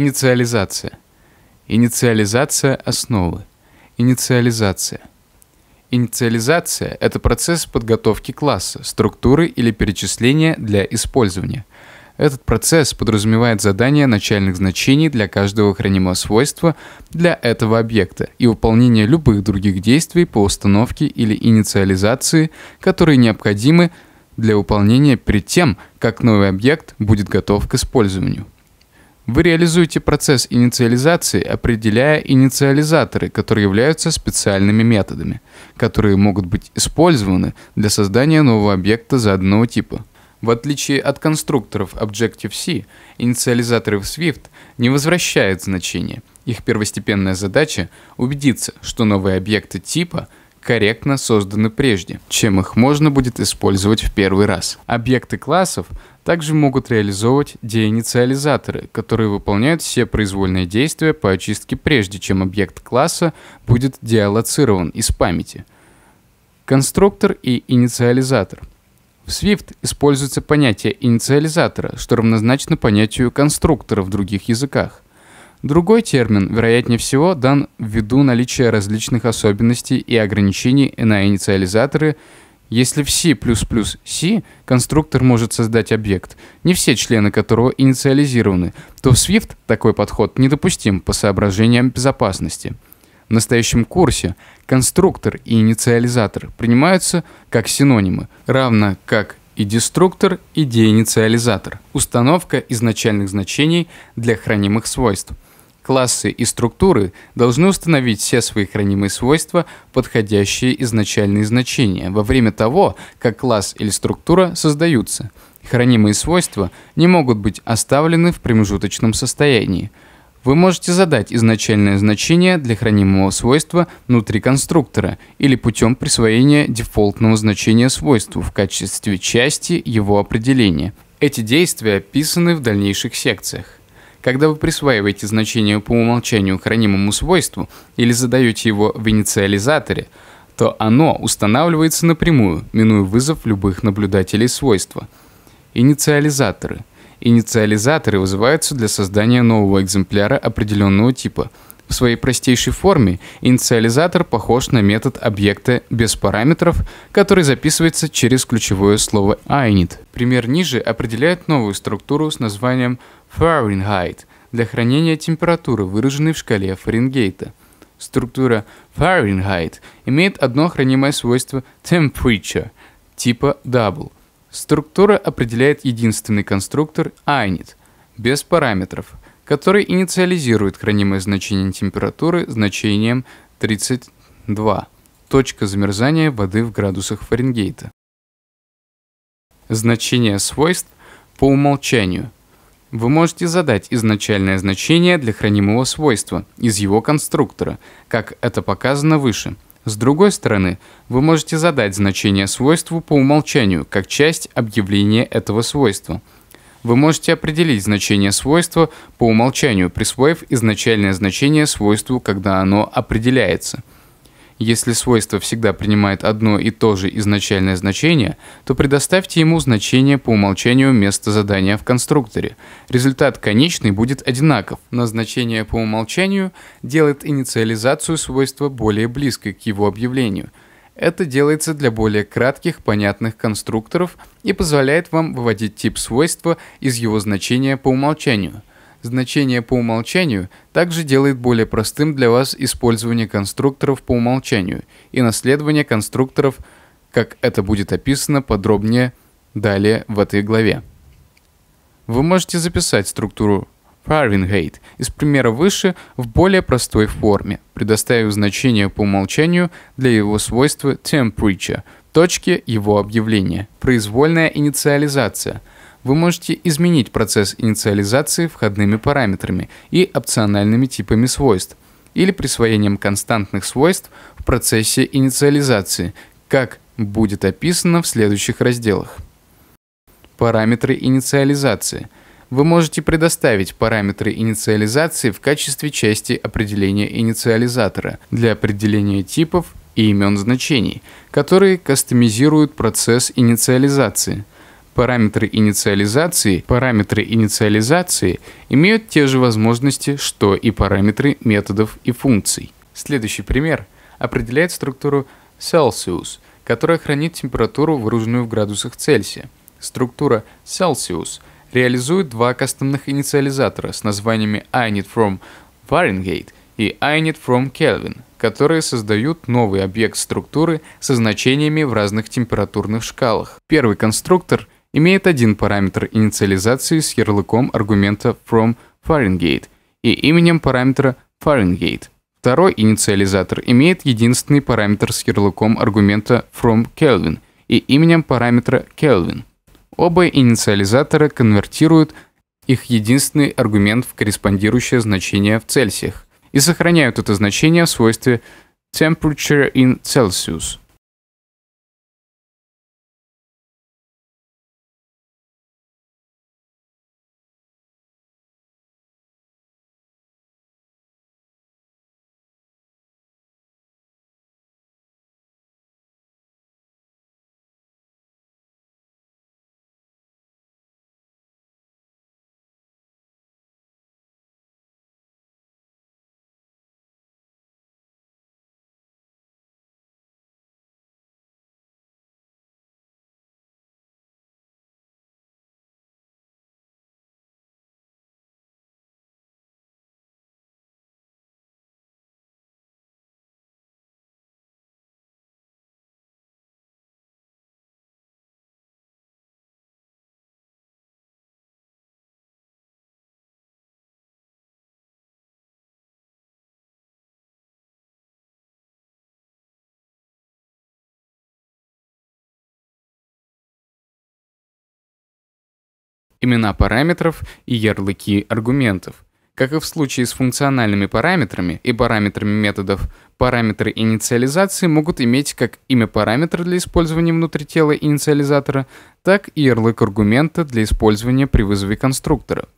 Инициализация. Инициализация основы. Инициализация. Инициализация – это процесс подготовки класса, структуры или перечисления для использования. Этот процесс подразумевает задание начальных значений для каждого хранимого свойства для этого объекта и выполнение любых других действий по установке или инициализации, которые необходимы для выполнения перед тем, как новый объект будет готов к использованию. Вы реализуете процесс инициализации, определяя инициализаторы, которые являются специальными методами, которые могут быть использованы для создания нового объекта заданного типа. В отличие от конструкторов Objective-C, инициализаторы в Swift не возвращают значения. Их первостепенная задача – убедиться, что новые объекты типа – корректно созданы прежде, чем их можно будет использовать в первый раз. Объекты классов также могут реализовывать деинициализаторы, которые выполняют все произвольные действия по очистке прежде, чем объект класса будет деалоцирован из памяти. Конструктор и инициализатор – в Swift используется понятие инициализатора, что равнозначно понятию конструктора в других языках. Другой термин, вероятнее всего, дан ввиду наличия различных особенностей и ограничений на инициализаторы если в C++ C конструктор может создать объект, не все члены которого инициализированы, то в Swift такой подход недопустим по соображениям безопасности. В настоящем курсе конструктор и инициализатор принимаются как синонимы, равно как и деструктор, и деинициализатор. Установка изначальных значений для хранимых свойств – классы и структуры должны установить все свои хранимые свойства, подходящие изначальные значения, во время того, как класс или структура создаются. Хранимые свойства не могут быть оставлены в промежуточном состоянии. Вы можете задать изначальное значение для хранимого свойства внутри конструктора или путем присвоения дефолтного значения свойству в качестве части его определения. Эти действия описаны в дальнейших секциях. Когда вы присваиваете значение по умолчанию хранимому свойству или задаете его в инициализаторе, то оно устанавливается напрямую, минуя вызов любых наблюдателей свойства. Инициализаторы. Инициализаторы вызываются для создания нового экземпляра определенного типа – в своей простейшей форме инициализатор похож на метод объекта без параметров, который записывается через ключевое слово init. Пример ниже определяет новую структуру с названием Fahrenheit для хранения температуры, выраженной в шкале Фаренгейта. Структура Fahrenheit имеет одно хранимое свойство temperature типа double. Структура определяет единственный конструктор init без параметров – который инициализирует хранимое значение температуры значением 32, точка замерзания воды в градусах Фаренгейта. Значение свойств по умолчанию. Вы можете задать изначальное значение для хранимого свойства из его конструктора, как это показано выше – с другой стороны, вы можете задать значение свойству по умолчанию как часть объявления этого свойства – вы можете определить значение свойства по умолчанию, присвоив изначальное значение свойству, когда оно определяется. Если свойство всегда принимает одно и то же изначальное значение, то предоставьте ему значение по умолчанию места задания в конструкторе. Результат конечный будет одинаков, но значение по умолчанию делает инициализацию свойства более близкой к его объявлению – это делается для более кратких, понятных конструкторов и позволяет вам выводить тип свойства из его значения по умолчанию. Значение по умолчанию также делает более простым для вас использование конструкторов по умолчанию и наследование конструкторов, как это будет описано подробнее далее в этой главе. Вы можете записать структуру Fahrenheit из примера выше в более простой форме, предоставив значение по умолчанию для его свойства temperature, точки его объявления, произвольная инициализация. Вы можете изменить процесс инициализации входными параметрами и опциональными типами свойств или присвоением константных свойств в процессе инициализации, как будет описано в следующих разделах. Параметры инициализации – вы можете предоставить параметры инициализации в качестве части определения инициализатора для определения типов и имен значений, которые кастомизируют процесс инициализации. Параметры инициализации, параметры инициализации имеют те же возможности, что и параметры методов и функций. Следующий пример определяет структуру Celsius, которая хранит температуру, выраженную в градусах Цельсия. Структура Celsius – реализует два кастомных инициализатора с названиями init from Fahrenheit и init from Kelvin, которые создают новый объект структуры со значениями в разных температурных шкалах. Первый конструктор имеет один параметр инициализации с ярлыком аргумента from Fahrenheit и именем параметра Fahrenheit. Второй инициализатор имеет единственный параметр с ярлыком аргумента from Kelvin и именем параметра Kelvin. Оба инициализатора конвертируют их единственный аргумент в корреспондирующее значение в Цельсиях и сохраняют это значение в свойстве temperature in Celsius – имена параметров и ярлыки аргументов. Как и в случае с функциональными параметрами и параметрами методов, параметры инициализации могут иметь как имя параметра для использования внутри тела инициализатора, так и ярлык аргумента для использования при вызове конструктора –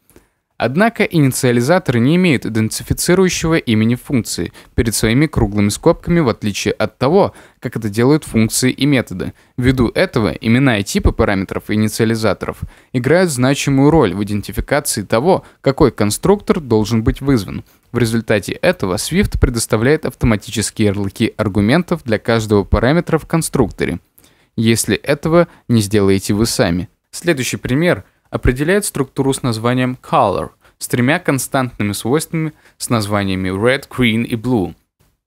Однако инициализаторы не имеют идентифицирующего имени функции перед своими круглыми скобками в отличие от того, как это делают функции и методы. Ввиду этого имена и типы параметров инициализаторов играют значимую роль в идентификации того, какой конструктор должен быть вызван. В результате этого Swift предоставляет автоматические ярлыки аргументов для каждого параметра в конструкторе, если этого не сделаете вы сами. Следующий пример определяет структуру с названием color с тремя константными свойствами с названиями red, green и blue.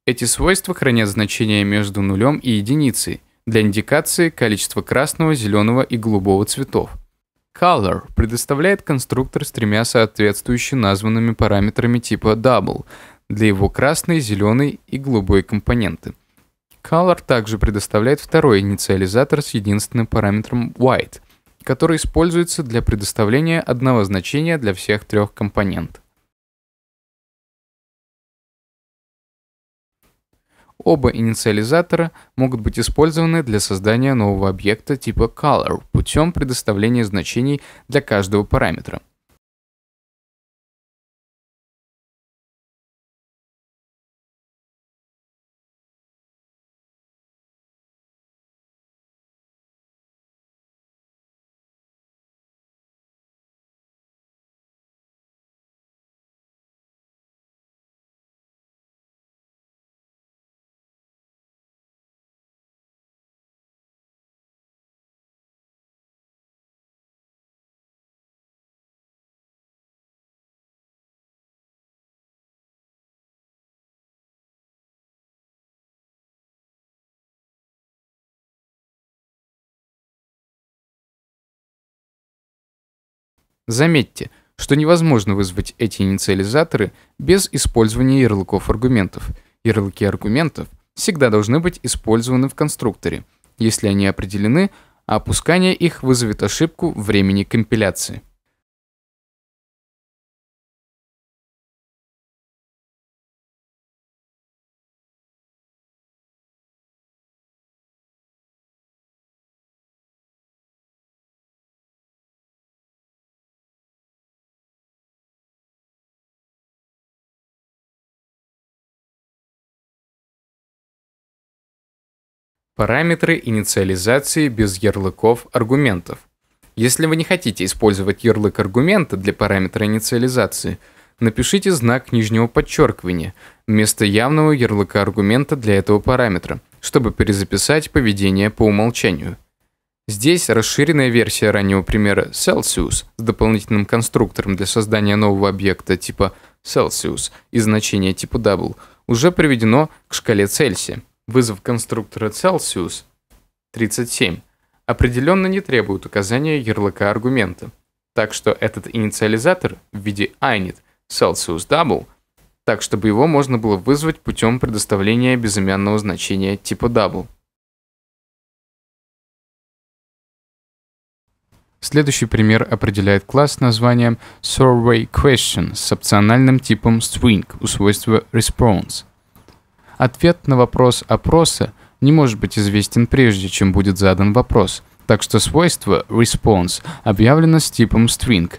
Эти свойства хранят значения между нулем и единицей для индикации количества красного, зеленого и голубого цветов. Color предоставляет конструктор с тремя соответствующими названными параметрами типа double для его красной, зеленой и голубой компоненты. Color также предоставляет второй инициализатор с единственным параметром white – который используется для предоставления одного значения для всех трех компонент. Оба инициализатора могут быть использованы для создания нового объекта типа color путем предоставления значений для каждого параметра – Заметьте, что невозможно вызвать эти инициализаторы без использования ярлыков аргументов. Ярлыки аргументов всегда должны быть использованы в конструкторе, если они определены, опускание их вызовет ошибку времени компиляции. Параметры инициализации без ярлыков аргументов. Если вы не хотите использовать ярлык аргумента для параметра инициализации, напишите знак нижнего подчеркивания вместо явного ярлыка аргумента для этого параметра, чтобы перезаписать поведение по умолчанию. Здесь расширенная версия раннего примера Celsius с дополнительным конструктором для создания нового объекта типа Celsius и значения типа double уже приведено к шкале Цельсия. Вызов конструктора Celsius 37 определенно не требует указания ярлыка аргумента. Так что этот инициализатор в виде init Celsius double, так чтобы его можно было вызвать путем предоставления безымянного значения типа double. Следующий пример определяет класс с названием SurveyQuestion с опциональным типом String у свойства Response – Ответ на вопрос опроса не может быть известен прежде, чем будет задан вопрос, так что свойство response объявлено с типом string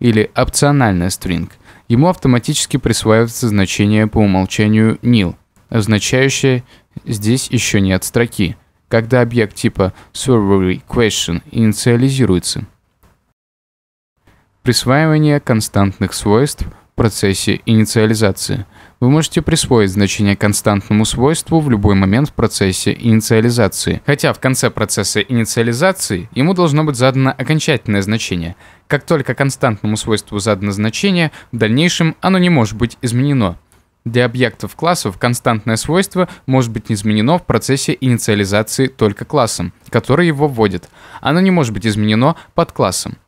или опциональное string. Ему автоматически присваивается значение по умолчанию nil, означающее «здесь еще нет строки», когда объект типа survey question инициализируется. Присваивание константных свойств процессе инициализации. Вы можете присвоить значение константному свойству в любой момент в процессе инициализации, хотя в конце процесса инициализации ему должно быть задано окончательное значение. Как только константному свойству задано значение, в дальнейшем оно не может быть изменено. Для объектов классов константное свойство может быть изменено в процессе инициализации только классом, который его вводит. Оно не может быть изменено под классом.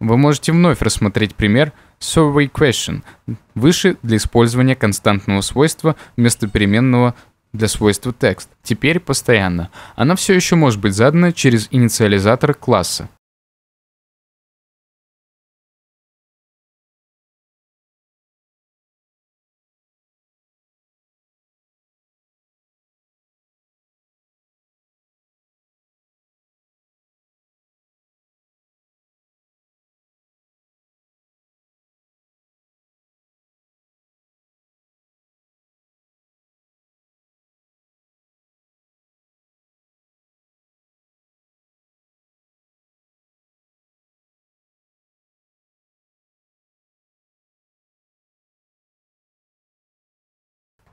Вы можете вновь рассмотреть пример – survey question выше для использования константного свойства вместо переменного для свойства text. Теперь постоянно. Она все еще может быть задана через инициализатор класса.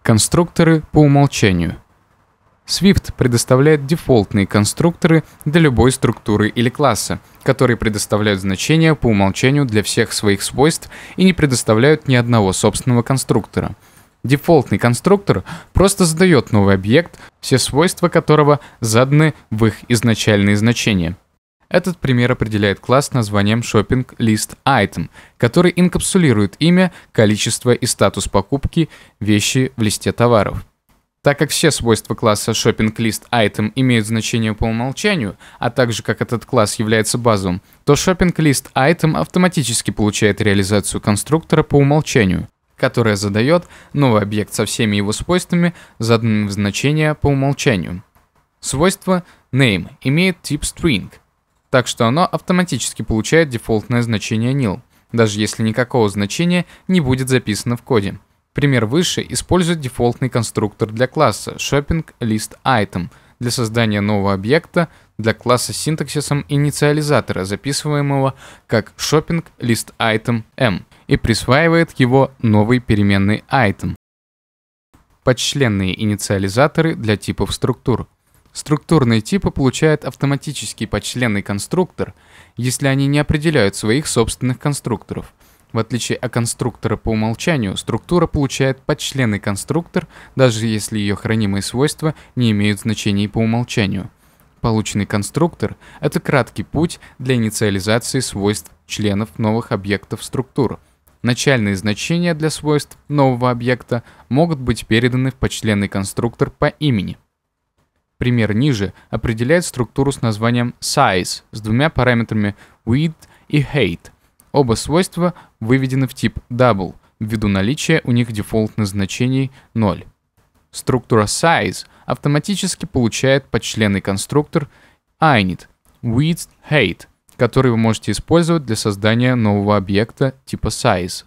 конструкторы по умолчанию. Swift предоставляет дефолтные конструкторы для любой структуры или класса, которые предоставляют значения по умолчанию для всех своих свойств и не предоставляют ни одного собственного конструктора. Дефолтный конструктор просто задает новый объект, все свойства которого заданы в их изначальные значения – этот пример определяет класс названием Shopping List Item, который инкапсулирует имя, количество и статус покупки вещи в листе товаров. Так как все свойства класса Shopping List Item имеют значение по умолчанию, а также как этот класс является базовым, то Shopping List Item автоматически получает реализацию конструктора по умолчанию, которая задает новый объект со всеми его свойствами, заданными в значение по умолчанию. Свойство name имеет тип string – так что оно автоматически получает дефолтное значение nil, даже если никакого значения не будет записано в коде. Пример выше использует дефолтный конструктор для класса shopping list item для создания нового объекта для класса с синтаксисом инициализатора, записываемого как shopping list item m, и присваивает его новой переменной item. Подчленные инициализаторы для типов структур. Структурные типы получают автоматический подчленный конструктор, если они не определяют своих собственных конструкторов. В отличие от конструктора по умолчанию, структура получает подчленный конструктор, даже если ее хранимые свойства не имеют значений по умолчанию. Полученный конструктор – это краткий путь для инициализации свойств членов новых объектов структур. Начальные значения для свойств нового объекта могут быть переданы в подчленный конструктор по имени – пример ниже, определяет структуру с названием size с двумя параметрами width и height. Оба свойства выведены в тип double ввиду наличия у них дефолтных значений 0. Структура size автоматически получает подчленный конструктор init width height, который вы можете использовать для создания нового объекта типа size.